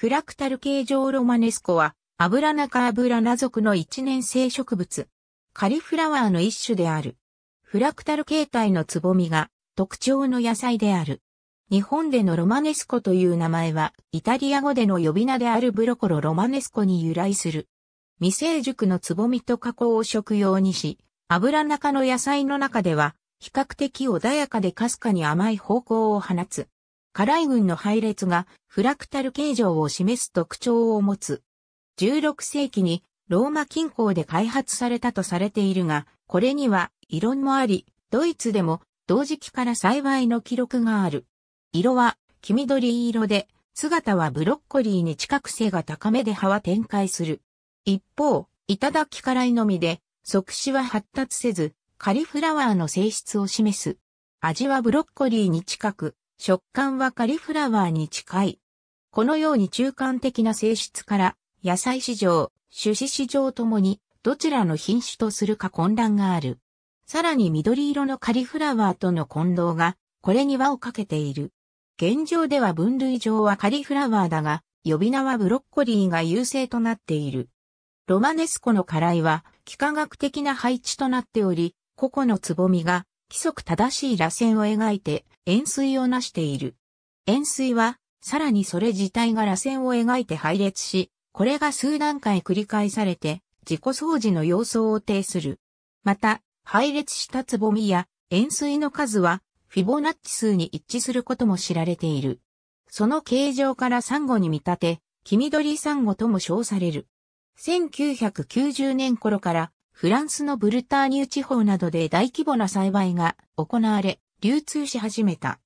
フラクタル形状ロマネスコは、アブラナカアブラナ属の一年生植物。カリフラワーの一種である。フラクタル形態のつぼみが特徴の野菜である。日本でのロマネスコという名前は、イタリア語での呼び名であるブロコロロマネスコに由来する。未成熟のつぼみと加工を食用にし、アブラナカの野菜の中では、比較的穏やかでかすかに甘い方向を放つ。カライ群の配列がフラクタル形状を示す特徴を持つ。16世紀にローマ近郊で開発されたとされているが、これには異論もあり、ドイツでも同時期から幸いの記録がある。色は黄緑色で、姿はブロッコリーに近く背が高めで葉は展開する。一方、頂からいのみで、即死は発達せず、カリフラワーの性質を示す。味はブロッコリーに近く、食感はカリフラワーに近い。このように中間的な性質から、野菜市場、種子市場ともに、どちらの品種とするか混乱がある。さらに緑色のカリフラワーとの混同が、これに輪をかけている。現状では分類上はカリフラワーだが、呼び名はブロッコリーが優勢となっている。ロマネスコの辛いは、幾何学的な配置となっており、個々のつぼみが、規則正しい螺旋を描いて、円錐を成している。円錐は、さらにそれ自体が螺旋を描いて配列し、これが数段階繰り返されて、自己掃除の様相を呈する。また、配列したつぼみや円錐の数は、フィボナッチ数に一致することも知られている。その形状からサンゴに見立て、黄緑サンゴとも称される。1990年頃から、フランスのブルターニュ地方などで大規模な栽培が行われ、流通し始めた。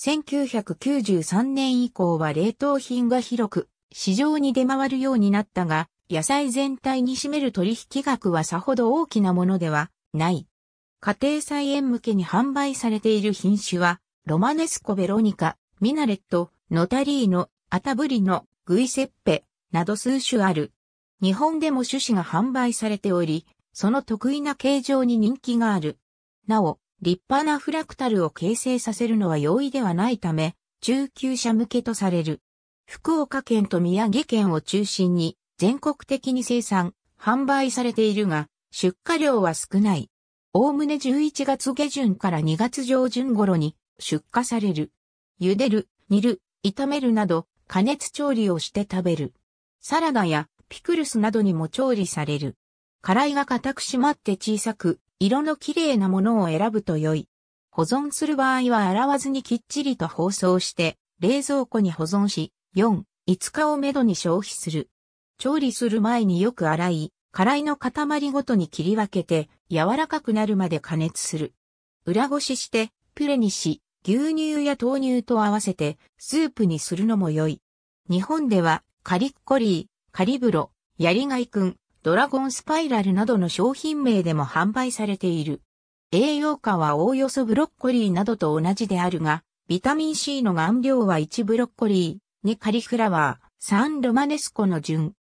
1993年以降は冷凍品が広く市場に出回るようになったが、野菜全体に占める取引額はさほど大きなものではない。家庭菜園向けに販売されている品種は、ロマネスコ・ベロニカ、ミナレット、ノタリーノ、アタブリノ、グイセッペ、など数種ある。日本でも種子が販売されており、その得意な形状に人気がある。なお、立派なフラクタルを形成させるのは容易ではないため、中級者向けとされる。福岡県と宮城県を中心に全国的に生産、販売されているが、出荷量は少ない。おおむね11月下旬から2月上旬頃に出荷される。茹でる、煮る、炒めるなど加熱調理をして食べる。サラダやピクルスなどにも調理される。辛いが固く締まって小さく、色の綺麗なものを選ぶと良い。保存する場合は洗わずにきっちりと包装して、冷蔵庫に保存し、4、5日をめどに消費する。調理する前によく洗い、辛いの塊ごとに切り分けて、柔らかくなるまで加熱する。裏ごしして、プレにし、牛乳や豆乳と合わせて、スープにするのも良い。日本では、カリッコリー、カリブロ、ヤリガイ君、ドラゴンスパイラルなどの商品名でも販売されている。栄養価はおおよそブロッコリーなどと同じであるが、ビタミン C の顔料は1ブロッコリー、2カリフラワー、3ロマネスコの順。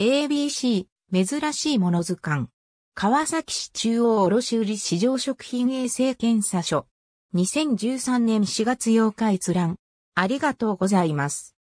ABC、珍しいもの図鑑。川崎市中央卸売市場食品衛生検査所。2013年4月8日閲覧。ありがとうございます。